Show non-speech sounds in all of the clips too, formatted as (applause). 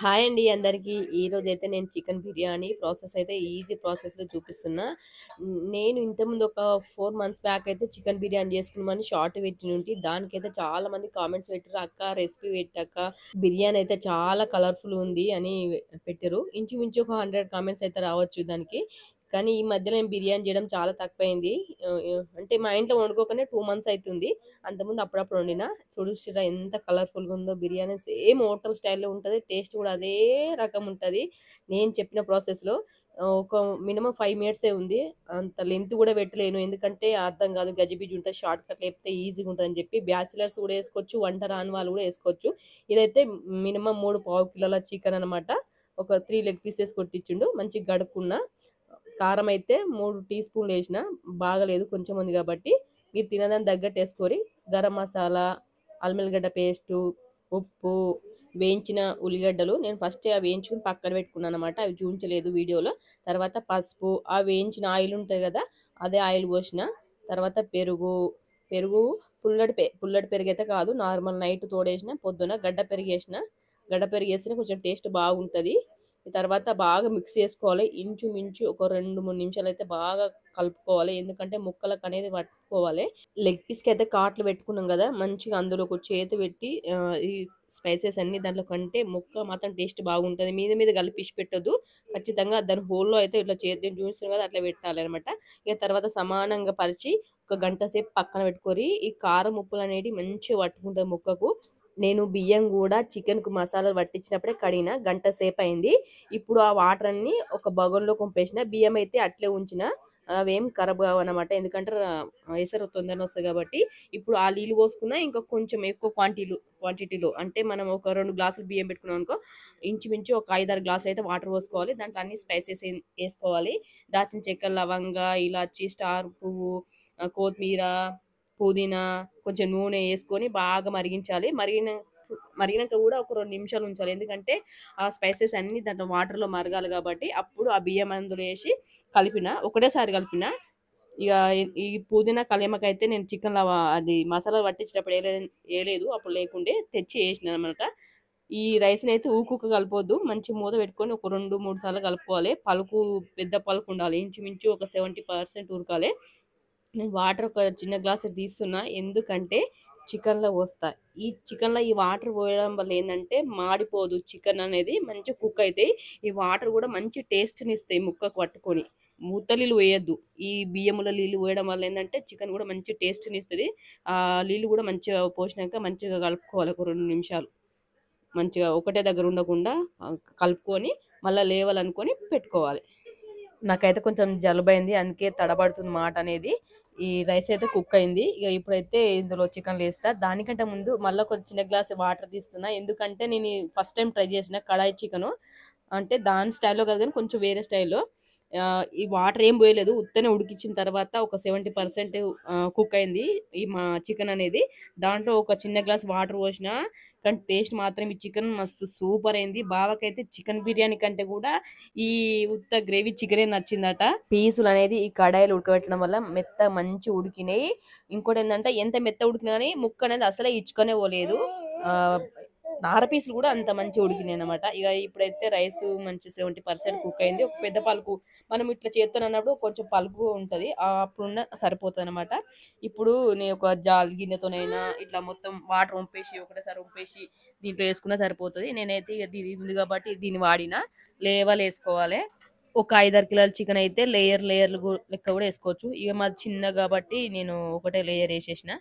hi అండి అందరికీ ఈరోజు అయితే నేను చికెన్ బిర్యానీ ప్రాసెస్ అయితే ఈజీ ప్రాసెస్లో చూపిస్తున్నా నేను ఇంతకుముందు ఒక ఫోర్ మంత్స్ బ్యాక్ అయితే చికెన్ బిర్యానీ చేసుకున్నామని షార్ట్ పెట్టిన ఉంటే దానికైతే చాలా మంది కామెంట్స్ పెట్టారు అక్క రెసిపీ పెట్టాక బిర్యానీ అయితే చాలా కలర్ఫుల్ ఉంది అని పెట్టారు ఇంచుమించు ఒక హండ్రెడ్ కామెంట్స్ అయితే రావచ్చు దానికి కానీ ఈ మధ్యలో నేను బిర్యానీ చేయడం చాలా తక్కువైంది అంటే మా ఇంట్లో వండుకోకనే టూ మంత్స్ అవుతుంది అంతకుముందు అప్పుడప్పుడు వండిన చూడుసిరా ఎంత కలర్ఫుల్గా ఉందో బిర్యానీ సేమ్ హోటల్ స్టైల్లో ఉంటుంది టేస్ట్ కూడా అదే రకం ఉంటుంది నేను చెప్పిన ప్రాసెస్లో ఒక మినిమం ఫైవ్ మినిట్సే ఉంది అంత లెంత్ కూడా పెట్టలేను ఎందుకంటే అర్థం కాదు గజిబీజ్ ఉంటుంది షార్ట్ కట్ లేపితే ఈజీగా ఉంటుందని చెప్పి బ్యాచిలర్స్ కూడా వేసుకోవచ్చు వంట రాని వాళ్ళు కూడా వేసుకోవచ్చు ఇదైతే మినిమం మూడు పావు కిలోల చికెన్ అనమాట ఒక త్రీ లెగ్ పీసెస్ కొట్టించిండు మంచిగా గడుక్కున్న కారం అయితే మూడు టీ స్పూన్లు వేసిన బాగలేదు కొంచెం ఉంది కాబట్టి మీరు తినదాన్ని తగ్గట్టు వేసుకొని గరం మసాలా అల్మెల్లిగడ్డ పేస్టు ఉప్పు వేయించిన ఉల్లిగడ్డలు నేను ఫస్ట్ అవి వేయించుకుని పక్కన పెట్టుకున్నాను అనమాట అవి చూపించలేదు వీడియోలో తర్వాత పసుపు ఆ వేయించిన ఆయిల్ ఉంటుంది కదా అదే ఆయిల్ పోసిన తర్వాత పెరుగు పెరుగు పుల్లడి పుల్లడి పెరుగు అయితే కాదు నార్మల్ నైట్ తోడేసిన పొద్దున గడ్డ పెరిగేసిన గడ్డ పెరిగేసిన కొంచెం టేస్ట్ బాగుంటుంది తర్వాత బాగా మిక్స్ చేసుకోవాలి ఇంచుమించు ఒక రెండు మూడు నిమిషాలు అయితే బాగా కలుపుకోవాలి ఎందుకంటే ముక్కలకు అనేది పట్టుకోవాలి లెగ్ పీస్కి అయితే కాట్లు పెట్టుకున్నాం కదా మంచిగా అందులో ఒక చేతి పెట్టి ఈ స్పైసెస్ అన్ని దాంట్లో కంటే ముక్క మాత్రం టేస్ట్ బాగుంటుంది మీద మీద కలిపిసి పెట్టదు ఖచ్చితంగా దాని హోల్లో అయితే ఇట్లా చేతి చూసిన కదా అట్లా పెట్టాలి అనమాట ఇక తర్వాత సమానంగా పరిచి ఒక గంట సేపు పక్కన పెట్టుకొని ఈ కారం ఉప్పులు అనేది మంచిగా పట్టుకుంటుంది ముక్కకు నేను బియ్యం కూడా చికెన్కు మసాలాలు పట్టించినప్పుడే కడిగిన గంట సేపు అయింది ఇప్పుడు ఆ వాటర్ అన్ని ఒక బగోన్లో కొంపేసిన బియ్యం అయితే అట్లే ఉంచిన అవేం ఖరాబ్ కావన్నమాట ఎందుకంటే ఎసరు తొందరగా వస్తుంది కాబట్టి ఇప్పుడు ఆ నీళ్ళు పోసుకున్నా ఇంకా కొంచెం ఎక్కువ క్వాంటిటీలు క్వాంటిటీలో అంటే మనం ఒక రెండు గ్లాసులు బియ్యం పెట్టుకున్నాం అనుకో ఇంచుమించు ఒక ఐదారు గ్లాసులు అయితే వాటర్ పోసుకోవాలి దాంట్లో అన్ని స్పైసెస్ వేసుకోవాలి దాచిన చెక్క లవంగ ఇలాచి స్టార్ పువ్వు కొత్తిమీర పుదీనా కొంచెం నూనె వేసుకొని బాగా మరిగించాలి మరిగిన మరిగినాక కూడా ఒక రెండు నిమిషాలు ఉంచాలి ఎందుకంటే ఆ స్పైసెస్ అన్నీ దాంట్లో వాటర్లో మరగాలి కాబట్టి అప్పుడు ఆ బియ్యం అందులో వేసి కలిపిన ఒకటేసారి కలిపిన ఇక ఈ పుదీనా కలేమకైతే నేను చికెన్ అది మసాలా పట్టించేటప్పుడు ఏ వేయలేదు అప్పుడు లేకుండే తెచ్చి వేసిన అనమాట ఈ రైస్ని అయితే ఊకుక కలపొద్దు మంచి మూత పెట్టుకొని ఒక రెండు మూడు సార్లు కలుపుకోవాలి పలుకు పెద్ద పలుకు ఉండాలి ఇంచుమించు ఒక సెవెంటీ పర్సెంట్ ఉరకాలి నేను వాటర్ ఒక చిన్న గ్లాస్ తీస్తున్నా ఎందుకంటే చికెన్లో పోస్తా ఈ చికెన్లో ఈ వాటర్ పోయడం వల్ల ఏంటంటే మాడిపోదు చికెన్ అనేది మంచి కుక్ అవుతాయి ఈ వాటర్ కూడా మంచి టేస్ట్ని ఇస్తాయి ముక్కకు పట్టుకొని మూత నీళ్ళు వేయద్దు ఈ బియ్యముల నీళ్ళు పోయడం వల్ల ఏంటంటే చికెన్ కూడా మంచి టేస్ట్ని ఇస్తుంది ఆ నీళ్ళు కూడా మంచిగా పోసినాక మంచిగా కలుపుకోవాలి ఒక రెండు నిమిషాలు మంచిగా ఒకటే దగ్గర ఉండకుండా కలుపుకొని మళ్ళీ లేవాలనుకొని పెట్టుకోవాలి నాకైతే కొంచెం జలుబైంది అందుకే తడబడుతుంది మాట అనేది ఈ రైస్ అయితే కుక్ అయింది ఇక ఇప్పుడైతే ఇందులో చికెన్ వేస్తా దానికంటే ముందు మళ్ళీ ఒక చిన్న గ్లాస్ వాటర్ తీస్తున్నా ఎందుకంటే నేను ఫస్ట్ టైం ట్రై చేసిన కడాయి చికెను అంటే దాని స్టైల్లో కాదు కానీ కొంచెం వేరే స్టైల్లో ఈ వాటర్ ఏం పోయలేదు ఉత్తనే ఉడికించిన తర్వాత ఒక సెవెంటీ పర్సెంట్ కుక్ అయింది ఈ మా చికెన్ అనేది దాంట్లో ఒక చిన్న గ్లాస్ వాటర్ పోసిన కానీ టేస్ట్ మాత్రం ఈ చికెన్ మస్తు సూపర్ అయింది బావకైతే చికెన్ బిర్యానీ కంటే కూడా ఈ ఉత్త గ్రేవీ చికెనే నచ్చిందట పీసులు అనేది ఈ కడాయిలు ఉడకబెట్టడం వల్ల మెత్త మంచి ఉడికినాయి ఇంకోటి ఏంటంటే ఎంత మెత్త ఉడికినా కానీ ముక్క అనేది అసలే ఇచ్చుకొనే పోలేదు నార పీసులు కూడా అంత మంచి ఉడికినాయి అనమాట ఇక ఇప్పుడైతే రైస్ మంచి సెవెంటీ పర్సెంట్ కుక్ అయింది ఒక పెద్ద పలుకు మనం ఇట్లా చేస్తాను అన్నప్పుడు కొంచెం పలుకు ఉంటుంది అప్పుడున్న సరిపోతుంది అనమాట ఇప్పుడు నేను ఒక జాల్ గిన్నెతోనైనా ఇట్లా మొత్తం వాటర్ వంపేసి ఒకటేసారి వంపేసి దీంట్లో వేసుకున్నా సరిపోతుంది నేనైతే ఇక ఉంది కాబట్టి దీన్ని వాడిన లేవలు వేసుకోవాలి ఒక ఐదారు కిలోల చికెన్ అయితే లేయర్ లేయర్లు లెక్క కూడా వేసుకోవచ్చు ఇక మాది చిన్న కాబట్టి నేను ఒకటే లేయర్ వేసేసిన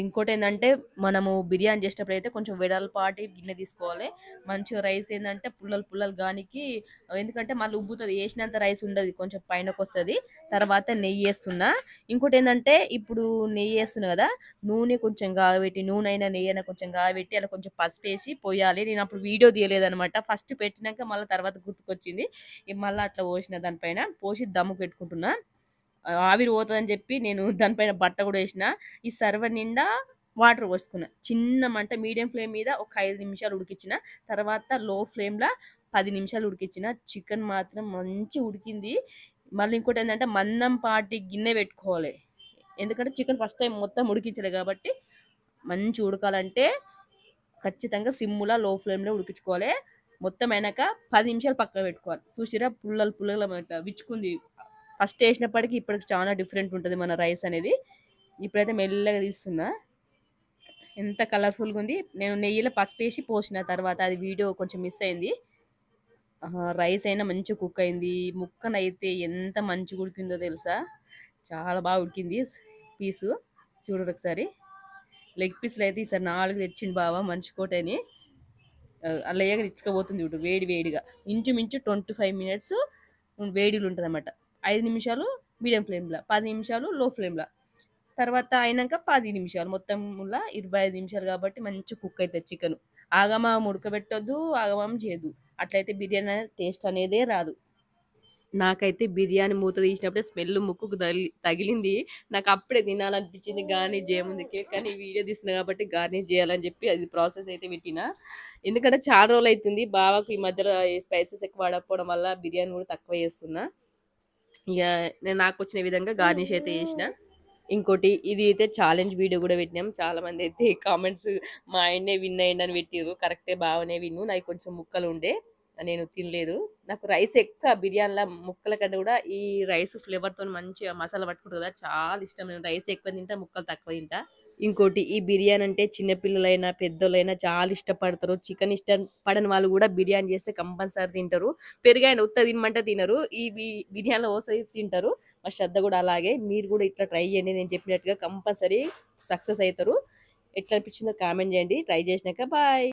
ఇంకోటి ఏంటంటే మనము బిర్యానీ చేసేటప్పుడు అయితే కొంచెం వెడల్పాటి గిన్నె తీసుకోవాలి మంచిగా రైస్ ఏంటంటే పుల్లలు పుల్లలు గానికి ఎందుకంటే మళ్ళీ ఉబ్బుతుంది వేసినంత రైస్ ఉండదు కొంచెం పైనకు వస్తుంది తర్వాత నెయ్యి వేస్తున్నా ఇంకోటి ఏంటంటే ఇప్పుడు నెయ్యి వేస్తున్నా కదా నూనె కొంచెం కాగబెట్టి నూనె అయినా నెయ్యి అయినా కొంచెం కాగబెట్టి అలా కొంచెం పసుపు వేసి పోయాలి నేను అప్పుడు వీడియో తీయలేదనమాట ఫస్ట్ పెట్టినాక మళ్ళీ తర్వాత గుర్తుకొచ్చింది మళ్ళీ అట్లా పోసిన దానిపైన పోసి దమ్ము పెట్టుకుంటున్నా ఆవిరి పోతుందని చెప్పి నేను (laughs) దానిపైన బట్ట కూడా వేసిన ఈ సర్వర్ నిండా వాటర్ పోసుకున్నా చిన్న మంట మీడియం ఫ్లేమ్ మీద ఒక ఐదు నిమిషాలు ఉడికించిన తర్వాత లో ఫ్లేమ్లో పది నిమిషాలు ఉడికించిన చికెన్ మాత్రం మంచి ఉడికింది మళ్ళీ ఇంకోటి ఏంటంటే మందం పాటి గిన్నె పెట్టుకోవాలి ఎందుకంటే చికెన్ ఫస్ట్ టైం మొత్తం ఉడికించలే కాబట్టి మంచి ఉడకాలంటే ఖచ్చితంగా సిమ్ములా లో ఫ్లేమ్లో ఉడికించుకోవాలి మొత్తం అయినాక పది నిమిషాలు పక్కన పెట్టుకోవాలి చూసిరా పుల్లలు పుల్లలు విచ్చుకుంది ఫస్ట్ వేసినప్పటికీ ఇప్పటికి చాలా డిఫరెంట్ ఉంటుంది మన రైస్ అనేది ఇప్పుడైతే మెల్లగా తీస్తున్నా ఎంత కలర్ఫుల్గా ఉంది నేను నెయ్యిలో పసుపు వేసి పోసిన తర్వాత అది వీడియో కొంచెం మిస్ అయింది రైస్ అయినా మంచిగా కుక్ అయింది ముక్కనైతే ఎంత మంచిగా ఉడికిందో తెలుసా చాలా బాగా ఉడికింది పీసు చూడరు ఒకసారి లెగ్ పీసులు అయితే ఈసారి నాలుగు తెచ్చిండు బావా మంచి కోటని అలా ఇచ్చుకోబోతుంది చూడు వేడి వేడిగా ఇంచుమించు ట్వంటీ ఫైవ్ మినిట్స్ వేడిలు ఉంటుంది అన్నమాట ఐదు నిమిషాలు మీడియం ఫ్లేమ్లో పది నిమిషాలు లో ఫ్లేమ్లో తర్వాత అయినాక పది నిమిషాలు మొత్తం ఇరవై ఐదు నిమిషాలు కాబట్టి మంచి కుక్ అవుతుంది చికెన్ ఆగమాం ఉడకబెట్టద్దు ఆగమాం చేయదు అట్లయితే బిర్యానీ అనేది టేస్ట్ అనేదే రాదు నాకైతే బిర్యానీ మూత తీసినప్పుడే స్మెల్ ముక్కుకు తగిలింది నాకు అప్పుడే తినాలనిపించింది చేయముంది కేక్ కానీ వీడియో తీస్తున్నా కాబట్టి గార్నిష్ చేయాలని చెప్పి అది ప్రాసెస్ అయితే పెట్టిన ఎందుకంటే చాలా రోజులు అవుతుంది బావకు ఈ మధ్యలో స్పైసెస్ ఎక్కువ వాడకపోవడం వల్ల బిర్యానీ కూడా తక్కువ చేస్తున్నా ఇక నేను నాకు వచ్చిన విధంగా గార్నిష్ అయితే చేసిన ఇంకోటి ఇది అయితే ఛాలెంజ్ వీడియో కూడా పెట్టినాం చాలా మంది అయితే కామెంట్స్ (laughs) మా ఆయన్నే విన్ అయ్యండి అని పెట్టిరు కరెక్టే బాగానే విన్ను నాకు కొంచెం ముక్కలు ఉండే నేను తినలేదు నాకు రైస్ ఎక్కువ బిర్యానీలో ముక్కల కంటే కూడా ఈ రైస్ ఫ్లేవర్తో మంచిగా మసాలా పట్టుకుంటుంది కదా చాలా ఇష్టం నేను రైస్ ఎక్కువ తింటా ముక్కలు తక్కువ తింటా ఇంకోటి ఈ బిర్యానీ అంటే చిన్నపిల్లలైనా పెద్దోళ్ళైనా చాలా ఇష్టపడతారు చికెన్ ఇష్టం పడని వాళ్ళు కూడా బిర్యానీ చేస్తే కంపల్సరీ తింటారు పెరిగాయన ఉత్త తినమంటే తినరు ఈ బిర్యానీలో ఓసరి తింటారు మా శ్రద్ధ కూడా అలాగే మీరు కూడా ఇట్లా ట్రై చేయండి నేను చెప్పినట్టుగా కంపల్సరీ సక్సెస్ అవుతారు ఎట్లా అనిపించిందో కామెంట్ చేయండి ట్రై చేసినాక బాయ్